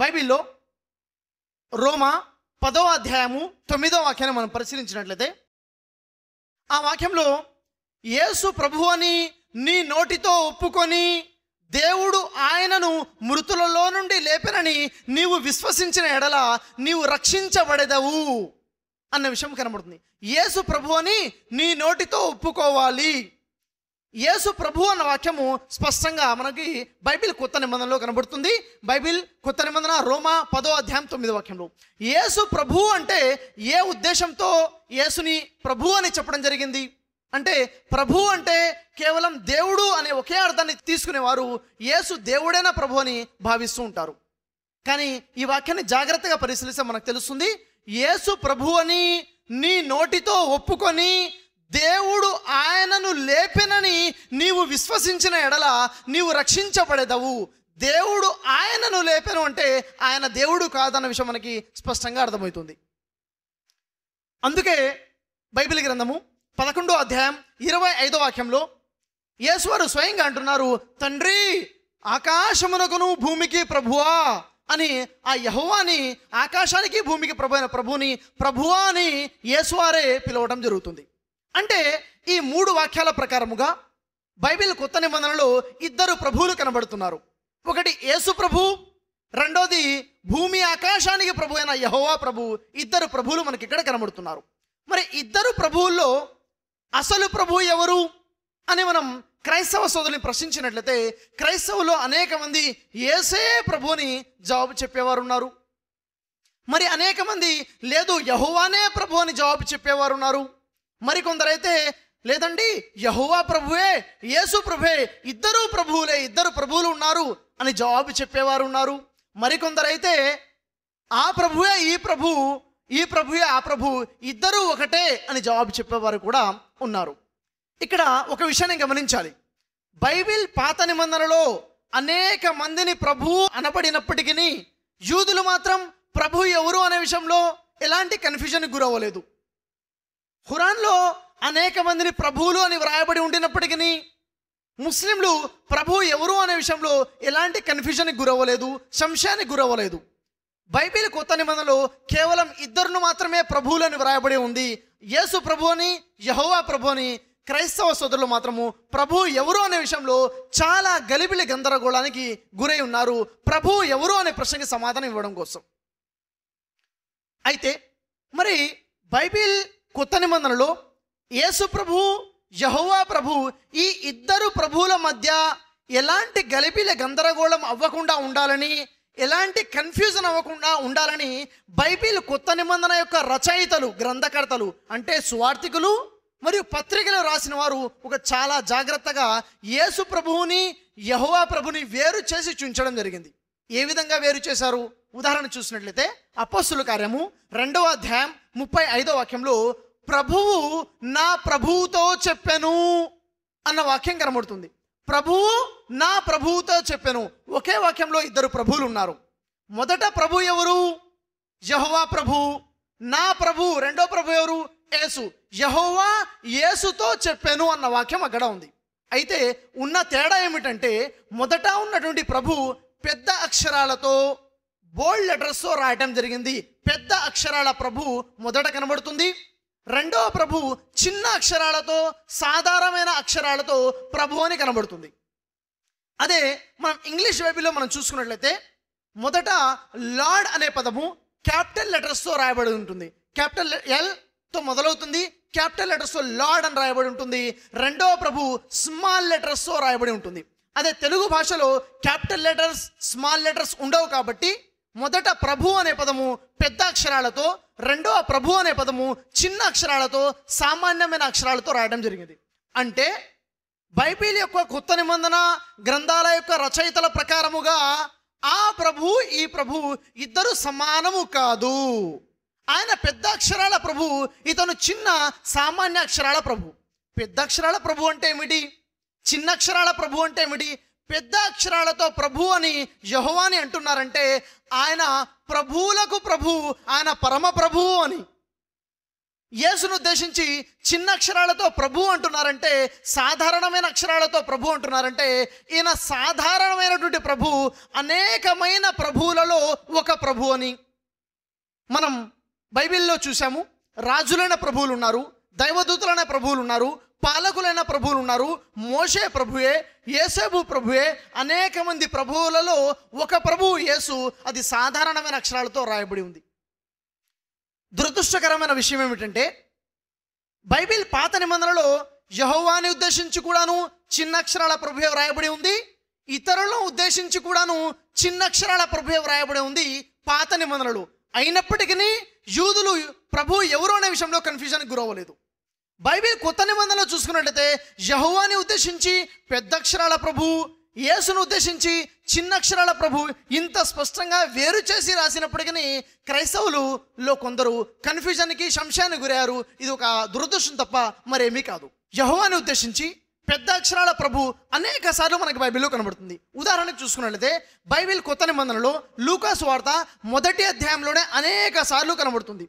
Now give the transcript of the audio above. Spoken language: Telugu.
బైబిల్లో రోమా పదవ అధ్యాయము తొమ్మిదవ వాక్యాన్ని మనం పరిశీలించినట్లయితే ఆ వాక్యంలో యేసు ప్రభు అని నీ నోటితో ఒప్పుకొని దేవుడు ఆయనను మృతులలో నుండి లేపనని నీవు విశ్వసించిన ఎడల నీవు రక్షించబడేదవు అన్న విషయం కనబడుతుంది యేసు ప్రభు అని నీ నోటితో ఒప్పుకోవాలి యేసు ప్రభు అన్న వాక్యము స్పష్టంగా మనకి బైబిల్ కొత్త నిబంధనలో కనబడుతుంది బైబిల్ కొత్త నిబంధన రోమా పదో అధ్యాయం తొమ్మిది వాక్యంలో యేసు ప్రభు అంటే ఏ ఉద్దేశంతో యేసుని ప్రభు అని చెప్పడం జరిగింది అంటే ప్రభు అంటే కేవలం దేవుడు అనే ఒకే అర్థాన్ని తీసుకునేవారు యేసు దేవుడైన ప్రభు అని భావిస్తూ ఉంటారు కానీ ఈ వాక్యాన్ని జాగ్రత్తగా పరిశీలిస్తే మనకు తెలుస్తుంది యేసు ప్రభు అని నీ నోటితో ఒప్పుకొని దేవుడు ఆయనను లేపెనని నీవు విశ్వసించిన ఎడల నీవు రక్షించబడేదవు దేవుడు ఆయనను లేపెను అంటే ఆయన దేవుడు కాదన్న విషయం మనకి స్పష్టంగా అర్థమవుతుంది అందుకే బైబిల్ గ్రంథము పదకొండో అధ్యాయం ఇరవై ఐదో వాక్యంలో యేసువారు స్వయంగా అంటున్నారు తండ్రి ఆకాశమునకును భూమికి ప్రభువా అని ఆ యహోవాని ఆకాశానికి భూమికి ప్రభు ప్రభుని ప్రభువా అని యేసువారే పిలవడం జరుగుతుంది అంటే ఈ మూడు వాక్యాల ప్రకారముగా బైబిల్ కొత్త నిబంధనలో ఇద్దరు ప్రభువులు కనబడుతున్నారు ఒకటి యేసు ప్రభు రెండోది భూమి ఆకాశానికి ప్రభు అయిన యహోవా ప్రభు ఇద్దరు ప్రభువులు మనకి ఇక్కడ కనబడుతున్నారు మరి ఇద్దరు ప్రభువుల్లో అసలు ప్రభు ఎవరు అని మనం క్రైస్తవ సోదరుని ప్రశ్నించినట్లయితే క్రైస్తవులో అనేక మంది ఏసే ప్రభు అని జవాబు చెప్పేవారు ఉన్నారు మరి అనేక మంది లేదు యహోవానే ప్రభు అని జవాబు చెప్పేవారు ఉన్నారు మరి కొందరైతే లేదండి యహోవా ప్రభువే యేసు ప్రభువే ఇద్దరు ప్రభువులే ఇద్దరు ప్రభువులు ఉన్నారు అని జవాబు చెప్పేవారు ఉన్నారు మరికొందరైతే ఆ ప్రభువే ఈ ప్రభు ఈ ప్రభువే ఆ ప్రభు ఇద్దరూ ఒకటే అని జవాబు చెప్పేవారు కూడా ఉన్నారు ఇక్కడ ఒక విషయాన్ని గమనించాలి బైబిల్ పాత నిబంధనలో అనేక మందిని ప్రభు అనబడినప్పటికీ యూదులు మాత్రం ప్రభు ఎవరు అనే విషయంలో ఎలాంటి కన్ఫ్యూజన్ గురవ్వలేదు ఖురాన్లో అనేక మందిని ప్రభువులు అని వ్రాయబడి ఉండినప్పటికీ ముస్లింలు ప్రభు ఎవరు అనే విషయంలో ఎలాంటి కన్ఫ్యూజన్కి గురవ్వలేదు సంశయానికి గురవ్వలేదు బైబిల్ కొత్త నిబంధనలో కేవలం ఇద్దరును మాత్రమే ప్రభువులని వ్రాయబడి ఉంది యేసు ప్రభు అని యహోవా ప్రభు అని క్రైస్తవ సోదరులు మాత్రము ప్రభు ఎవరు అనే విషయంలో చాలా గలిబిలి గందరగోళానికి గురై ఉన్నారు ప్రభు ఎవరు అనే ప్రశ్నకి సమాధానం ఇవ్వడం కోసం అయితే మరి బైబిల్ కొత్త నిబంధనలో యేసు ప్రభు యహోవా ప్రభు ఈ ఇద్దరు ప్రభువుల మధ్య ఎలాంటి గలిపిల గందరగోళం అవ్వకుండా ఉండాలని ఎలాంటి కన్ఫ్యూజన్ అవ్వకుండా ఉండాలని బైబిల్ కొత్త నిబంధన యొక్క రచయితలు గ్రంథకర్తలు అంటే స్వార్థికులు మరియు పత్రికలు రాసిన వారు ఒక చాలా జాగ్రత్తగా యేసు ప్రభువుని యహోవా ప్రభుని వేరు చేసి చూంచడం జరిగింది ఏ విధంగా వేరు చేశారు ఉదాహరణ చూసినట్లయితే అపస్సుల కార్యము రెండవ అధ్యాయం ముప్పై ఐదో వాక్యంలో ప్రభువు నా ప్రభువుతో చెప్పాను అన్న వాక్యం కనబడుతుంది ప్రభువు నా ప్రభువుతో చెప్పాను ఒకే వాక్యంలో ఇద్దరు ప్రభువులు ఉన్నారు మొదట ప్రభు ఎవరు యహోవా ప్రభు నా ప్రభు రెండో ప్రభు ఎవరు యేసు యహోవా యేసుతో చెప్పాను అన్న వాక్యం అక్కడ ఉంది అయితే ఉన్న తేడా ఏమిటంటే మొదట ఉన్నటువంటి ప్రభు పెద్ద అక్షరాలతో బోల్డ్ లెటర్స్తో రాయటం జరిగింది పెద్ద అక్షరాల ప్రభు మొదట కనబడుతుంది రెండవ ప్రభు చిన్న అక్షరాలతో సాధారణమైన అక్షరాలతో ప్రభు అని కనబడుతుంది అదే మనం ఇంగ్లీష్ బైబిల్లో మనం చూసుకున్నట్లయితే మొదట లార్డ్ అనే పదము క్యాపిటల్ లెటర్స్తో రాయబడి ఉంటుంది క్యాపిటల్ ఎల్తో మొదలవుతుంది క్యాపిటల్ లెటర్స్తో లార్డ్ అని రాయబడి ఉంటుంది రెండవ ప్రభు స్మాల్ లెటర్స్తో రాయబడి ఉంటుంది అదే తెలుగు భాషలో క్యాపిటల్ లెటర్స్ స్మాల్ లెటర్స్ ఉండవు కాబట్టి మొదట ప్రభు అనే పదము పెద్ద అక్షరాలతో రెండో ప్రభు అనే పదము చిన్న అక్షరాలతో సామాన్యమైన అక్షరాలతో రాయడం జరిగింది అంటే బైబిల్ యొక్క కొత్త నిబంధన గ్రంథాల యొక్క రచయితల ప్రకారముగా ఆ ప్రభు ఈ ప్రభు ఇద్దరు సమానము కాదు ఆయన పెద్ద అక్షరాల ప్రభు ఇతను చిన్న సామాన్య అక్షరాల ప్రభు పెద్ద అక్షరాల ప్రభు అంటే ఏమిటి చిన్న అక్షరాల ప్రభు అంటే ఏమిటి పెద్ద అక్షరాలతో ప్రభు అని యహోవాని అంటున్నారంటే ఆయన ప్రభువులకు ప్రభు ఆయన పరమ ప్రభువు అని యేసును ఉద్దేశించి చిన్న అక్షరాలతో ప్రభు అంటున్నారంటే సాధారణమైన అక్షరాలతో ప్రభు అంటున్నారంటే ఈయన సాధారణమైనటువంటి ప్రభు అనేకమైన ప్రభువులలో ఒక ప్రభు అని మనం బైబిల్లో చూసాము రాజులైన ప్రభువులు ఉన్నారు దైవదూతులైన ప్రభువులు ఉన్నారు పాలకులైన ప్రభువులు ఉన్నారు మోషే ప్రభుయే యేసేబు ప్రభుయే అనేక మంది ప్రభువులలో ఒక ప్రభువు యేసు అది సాధారణమైన అక్షరాలతో రాయబడి ఉంది దురదృష్టకరమైన విషయం ఏమిటంటే బైబిల్ పాత నిబంధనలో యహోవాని ఉద్దేశించి కూడాను చిన్న అక్షరాల ప్రభుయే వ్రాయబడి ఉంది ఇతరులను ఉద్దేశించి కూడాను చిన్న అక్షరాల ప్రభుయే వ్రాయబడి ఉంది పాత నిబంధనలు అయినప్పటికీ యూదులు ప్రభు ఎవరు అనే విషయంలో కన్ఫ్యూజన్కి గురవ్వలేదు బైబిల్ కొత్త నిబంధనలో చూసుకున్నట్లయితే యహోవాని ఉద్దేశించి పెద్ద అక్షరాల ప్రభు యేసును ఉద్దేశించి చిన్న అక్షరాల ప్రభు ఇంత స్పష్టంగా వేరు చేసి రాసినప్పటికీ క్రైస్తవులులో కొందరు కన్ఫ్యూజన్కి సంశయానికి గురయ్యారు ఇది ఒక దురదృష్టం తప్ప మరేమీ కాదు యహోవాని ఉద్దేశించి పెద్ద అక్షరాల ప్రభు అనేక సార్లు మనకి బైబిల్లో కనబడుతుంది ఉదాహరణకు చూసుకున్నట్లయితే బైబిల్ కొత్త నిబంధనలో లూకాస్ వార్త మొదటి అధ్యాయంలోనే అనేక సార్లు కనబడుతుంది